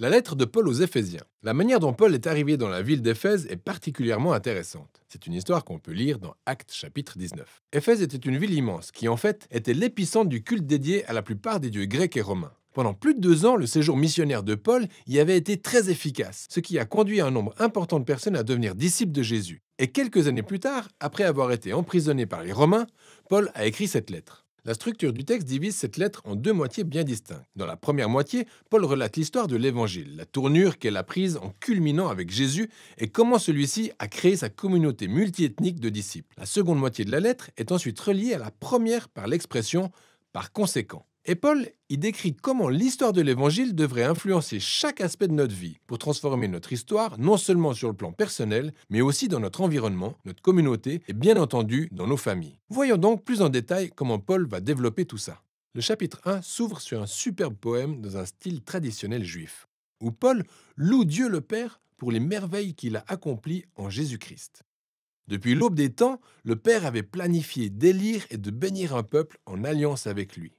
La lettre de Paul aux Éphésiens. La manière dont Paul est arrivé dans la ville d'Éphèse est particulièrement intéressante. C'est une histoire qu'on peut lire dans Actes chapitre 19. Éphèse était une ville immense qui en fait était l'épicentre du culte dédié à la plupart des dieux grecs et romains. Pendant plus de deux ans, le séjour missionnaire de Paul y avait été très efficace, ce qui a conduit un nombre important de personnes à devenir disciples de Jésus. Et quelques années plus tard, après avoir été emprisonné par les Romains, Paul a écrit cette lettre. La structure du texte divise cette lettre en deux moitiés bien distinctes. Dans la première moitié, Paul relate l'histoire de l'Évangile, la tournure qu'elle a prise en culminant avec Jésus et comment celui-ci a créé sa communauté multiethnique de disciples. La seconde moitié de la lettre est ensuite reliée à la première par l'expression par conséquent. Et Paul y décrit comment l'histoire de l'Évangile devrait influencer chaque aspect de notre vie pour transformer notre histoire non seulement sur le plan personnel, mais aussi dans notre environnement, notre communauté et bien entendu dans nos familles. Voyons donc plus en détail comment Paul va développer tout ça. Le chapitre 1 s'ouvre sur un superbe poème dans un style traditionnel juif, où Paul loue Dieu le Père pour les merveilles qu'il a accomplies en Jésus-Christ. Depuis l'aube des temps, le Père avait planifié d'élire et de bénir un peuple en alliance avec lui.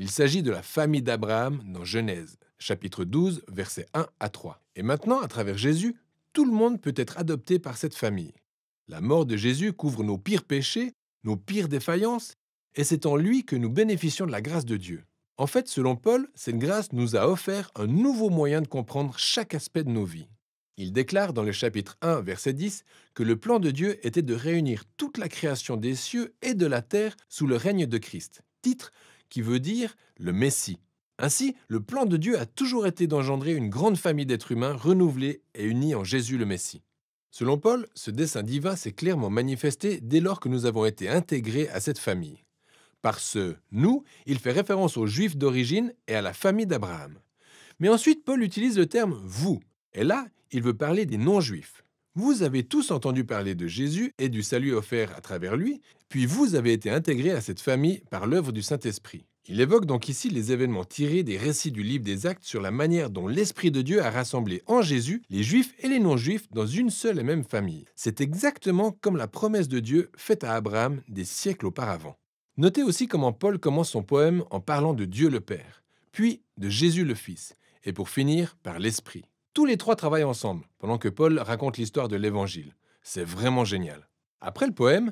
Il s'agit de la famille d'Abraham dans Genèse, chapitre 12, versets 1 à 3. Et maintenant, à travers Jésus, tout le monde peut être adopté par cette famille. La mort de Jésus couvre nos pires péchés, nos pires défaillances, et c'est en lui que nous bénéficions de la grâce de Dieu. En fait, selon Paul, cette grâce nous a offert un nouveau moyen de comprendre chaque aspect de nos vies. Il déclare dans le chapitre 1, verset 10, que le plan de Dieu était de réunir toute la création des cieux et de la terre sous le règne de Christ, titre qui veut dire le Messie. Ainsi, le plan de Dieu a toujours été d'engendrer une grande famille d'êtres humains renouvelés et unis en Jésus le Messie. Selon Paul, ce dessein divin s'est clairement manifesté dès lors que nous avons été intégrés à cette famille. Par ce nous, il fait référence aux Juifs d'origine et à la famille d'Abraham. Mais ensuite, Paul utilise le terme vous, et là, il veut parler des non-juifs. Vous avez tous entendu parler de Jésus et du salut offert à travers lui, puis vous avez été intégrés à cette famille par l'œuvre du Saint-Esprit. Il évoque donc ici les événements tirés des récits du livre des Actes sur la manière dont l'Esprit de Dieu a rassemblé en Jésus les Juifs et les non-Juifs dans une seule et même famille. C'est exactement comme la promesse de Dieu faite à Abraham des siècles auparavant. Notez aussi comment Paul commence son poème en parlant de Dieu le Père, puis de Jésus le Fils, et pour finir par l'Esprit. Tous les trois travaillent ensemble, pendant que Paul raconte l'histoire de l'Évangile. C'est vraiment génial. Après le poème,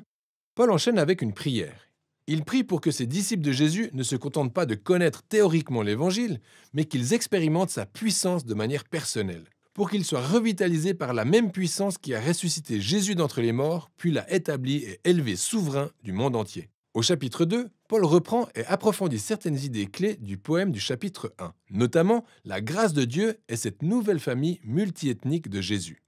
Paul enchaîne avec une prière. Il prie pour que ses disciples de Jésus ne se contentent pas de connaître théoriquement l'Évangile, mais qu'ils expérimentent sa puissance de manière personnelle, pour qu'ils soient revitalisés par la même puissance qui a ressuscité Jésus d'entre les morts, puis l'a établi et élevé souverain du monde entier. Au chapitre 2, Paul reprend et approfondit certaines idées clés du poème du chapitre 1, notamment la grâce de Dieu et cette nouvelle famille multiethnique de Jésus.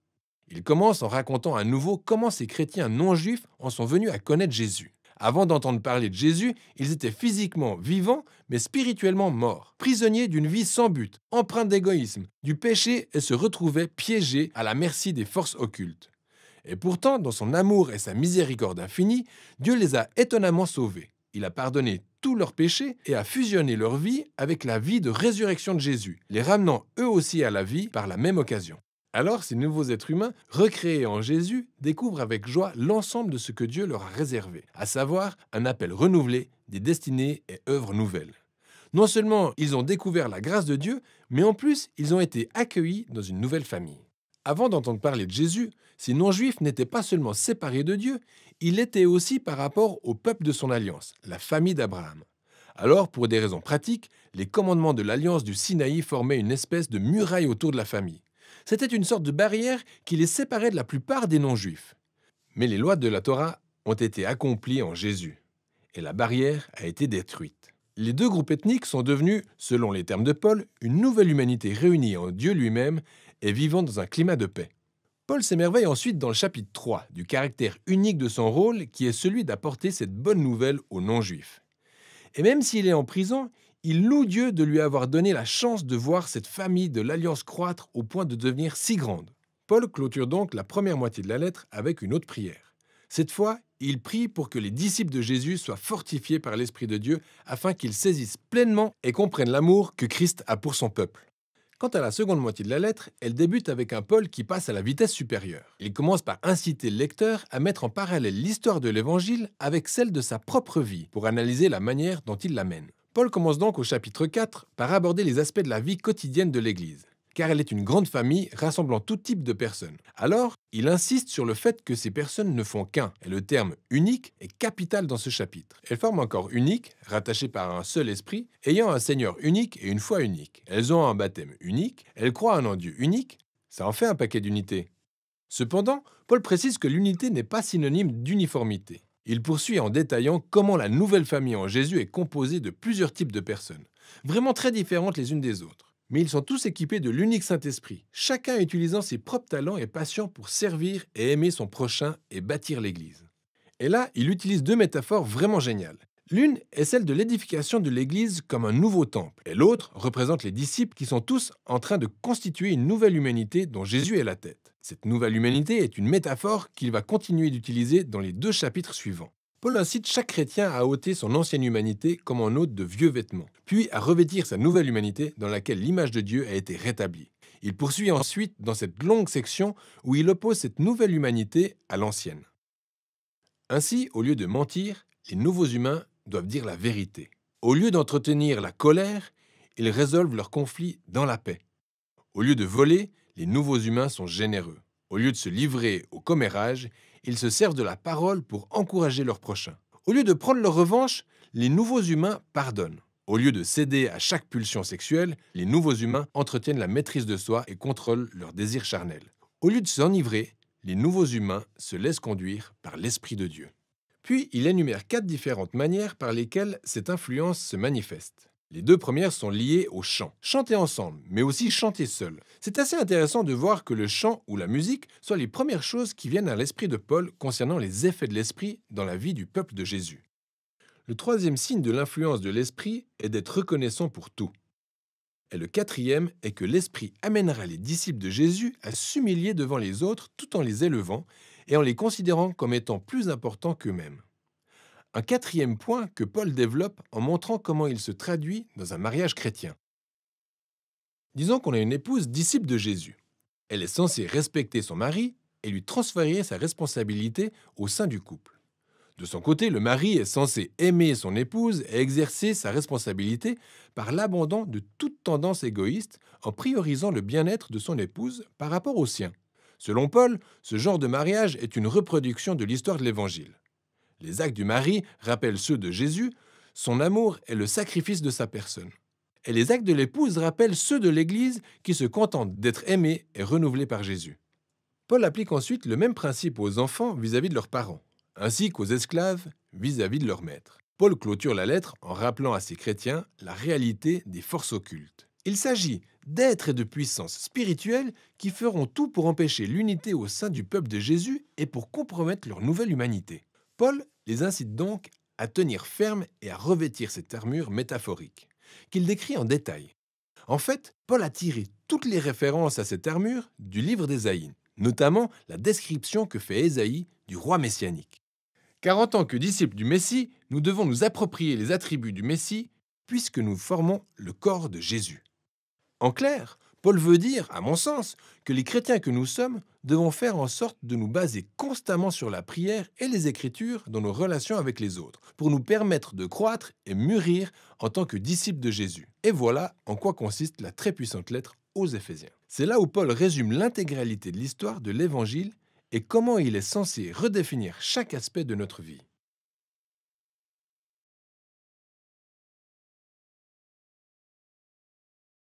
Il commence en racontant à nouveau comment ces chrétiens non-juifs en sont venus à connaître Jésus. Avant d'entendre parler de Jésus, ils étaient physiquement vivants, mais spirituellement morts, prisonniers d'une vie sans but, empreints d'égoïsme, du péché et se retrouvaient piégés à la merci des forces occultes. Et pourtant, dans son amour et sa miséricorde infinie, Dieu les a étonnamment sauvés. Il a pardonné tous leurs péchés et a fusionné leur vie avec la vie de résurrection de Jésus, les ramenant eux aussi à la vie par la même occasion. Alors ces nouveaux êtres humains, recréés en Jésus, découvrent avec joie l'ensemble de ce que Dieu leur a réservé, à savoir un appel renouvelé, des destinées et œuvres nouvelles. Non seulement ils ont découvert la grâce de Dieu, mais en plus ils ont été accueillis dans une nouvelle famille. Avant d'entendre parler de Jésus, ces non-juifs n'étaient pas seulement séparés de Dieu, ils l'étaient aussi par rapport au peuple de son alliance, la famille d'Abraham. Alors, pour des raisons pratiques, les commandements de l'alliance du Sinaï formaient une espèce de muraille autour de la famille. C'était une sorte de barrière qui les séparait de la plupart des non-juifs. Mais les lois de la Torah ont été accomplies en Jésus, et la barrière a été détruite. Les deux groupes ethniques sont devenus, selon les termes de Paul, une nouvelle humanité réunie en Dieu lui-même et vivant dans un climat de paix. Paul s'émerveille ensuite dans le chapitre 3 du caractère unique de son rôle qui est celui d'apporter cette bonne nouvelle aux non-juifs. Et même s'il est en prison, il loue Dieu de lui avoir donné la chance de voir cette famille de l'Alliance croître au point de devenir si grande. Paul clôture donc la première moitié de la lettre avec une autre prière. Cette fois, il prie pour que les disciples de Jésus soient fortifiés par l'Esprit de Dieu afin qu'ils saisissent pleinement et comprennent l'amour que Christ a pour son peuple. Quant à la seconde moitié de la lettre, elle débute avec un Paul qui passe à la vitesse supérieure. Il commence par inciter le lecteur à mettre en parallèle l'histoire de l'Évangile avec celle de sa propre vie, pour analyser la manière dont il l'amène. Paul commence donc au chapitre 4 par aborder les aspects de la vie quotidienne de l'Église car elle est une grande famille rassemblant tout type de personnes. Alors, il insiste sur le fait que ces personnes ne font qu'un, et le terme unique est capital dans ce chapitre. Elles forment un corps unique, rattaché par un seul esprit, ayant un Seigneur unique et une foi unique. Elles ont un baptême unique, elles croient en un Dieu unique, ça en fait un paquet d'unités. Cependant, Paul précise que l'unité n'est pas synonyme d'uniformité. Il poursuit en détaillant comment la nouvelle famille en Jésus est composée de plusieurs types de personnes, vraiment très différentes les unes des autres. Mais ils sont tous équipés de l'unique Saint-Esprit, chacun utilisant ses propres talents et passions pour servir et aimer son prochain et bâtir l'Église. Et là, il utilise deux métaphores vraiment géniales. L'une est celle de l'édification de l'Église comme un nouveau temple, et l'autre représente les disciples qui sont tous en train de constituer une nouvelle humanité dont Jésus est la tête. Cette nouvelle humanité est une métaphore qu'il va continuer d'utiliser dans les deux chapitres suivants. Paul incite chaque chrétien à ôter son ancienne humanité comme en ôte de vieux vêtements, puis à revêtir sa nouvelle humanité dans laquelle l'image de Dieu a été rétablie. Il poursuit ensuite dans cette longue section où il oppose cette nouvelle humanité à l'ancienne. Ainsi, au lieu de mentir, les nouveaux humains doivent dire la vérité. Au lieu d'entretenir la colère, ils résolvent leurs conflits dans la paix. Au lieu de voler, les nouveaux humains sont généreux. Au lieu de se livrer au commérage, ils se servent de la parole pour encourager leurs prochains. Au lieu de prendre leur revanche, les nouveaux humains pardonnent. Au lieu de céder à chaque pulsion sexuelle, les nouveaux humains entretiennent la maîtrise de soi et contrôlent leurs désirs charnels. Au lieu de s'enivrer, les nouveaux humains se laissent conduire par l'Esprit de Dieu. Puis il énumère quatre différentes manières par lesquelles cette influence se manifeste. Les deux premières sont liées au chant. Chanter ensemble, mais aussi chanter seul. C'est assez intéressant de voir que le chant ou la musique soient les premières choses qui viennent à l'esprit de Paul concernant les effets de l'esprit dans la vie du peuple de Jésus. Le troisième signe de l'influence de l'esprit est d'être reconnaissant pour tout. Et le quatrième est que l'esprit amènera les disciples de Jésus à s'humilier devant les autres tout en les élevant et en les considérant comme étant plus importants qu'eux-mêmes un quatrième point que Paul développe en montrant comment il se traduit dans un mariage chrétien. Disons qu'on a une épouse disciple de Jésus. Elle est censée respecter son mari et lui transférer sa responsabilité au sein du couple. De son côté, le mari est censé aimer son épouse et exercer sa responsabilité par l'abandon de toute tendance égoïste en priorisant le bien-être de son épouse par rapport au sien. Selon Paul, ce genre de mariage est une reproduction de l'histoire de l'Évangile les actes du mari rappellent ceux de Jésus, son amour est le sacrifice de sa personne. Et les actes de l'épouse rappellent ceux de l'Église qui se contentent d'être aimée et renouvelée par Jésus. Paul applique ensuite le même principe aux enfants vis-à-vis de leurs parents, ainsi qu'aux esclaves vis-à-vis de leur maître. Paul clôture la lettre en rappelant à ses chrétiens la réalité des forces occultes. Il s'agit d'êtres et de puissances spirituelles qui feront tout pour empêcher l'unité au sein du peuple de Jésus et pour compromettre leur nouvelle humanité. Paul les incite donc à tenir ferme et à revêtir cette armure métaphorique, qu'il décrit en détail. En fait, Paul a tiré toutes les références à cette armure du livre d'Ésaïe, notamment la description que fait Ésaïe du roi messianique. Car en tant que disciples du Messie, nous devons nous approprier les attributs du Messie puisque nous formons le corps de Jésus. En clair, Paul veut dire, à mon sens, que les chrétiens que nous sommes devons faire en sorte de nous baser constamment sur la prière et les Écritures dans nos relations avec les autres, pour nous permettre de croître et mûrir en tant que disciples de Jésus. Et voilà en quoi consiste la très puissante lettre aux Éphésiens. C'est là où Paul résume l'intégralité de l'histoire de l'Évangile et comment il est censé redéfinir chaque aspect de notre vie.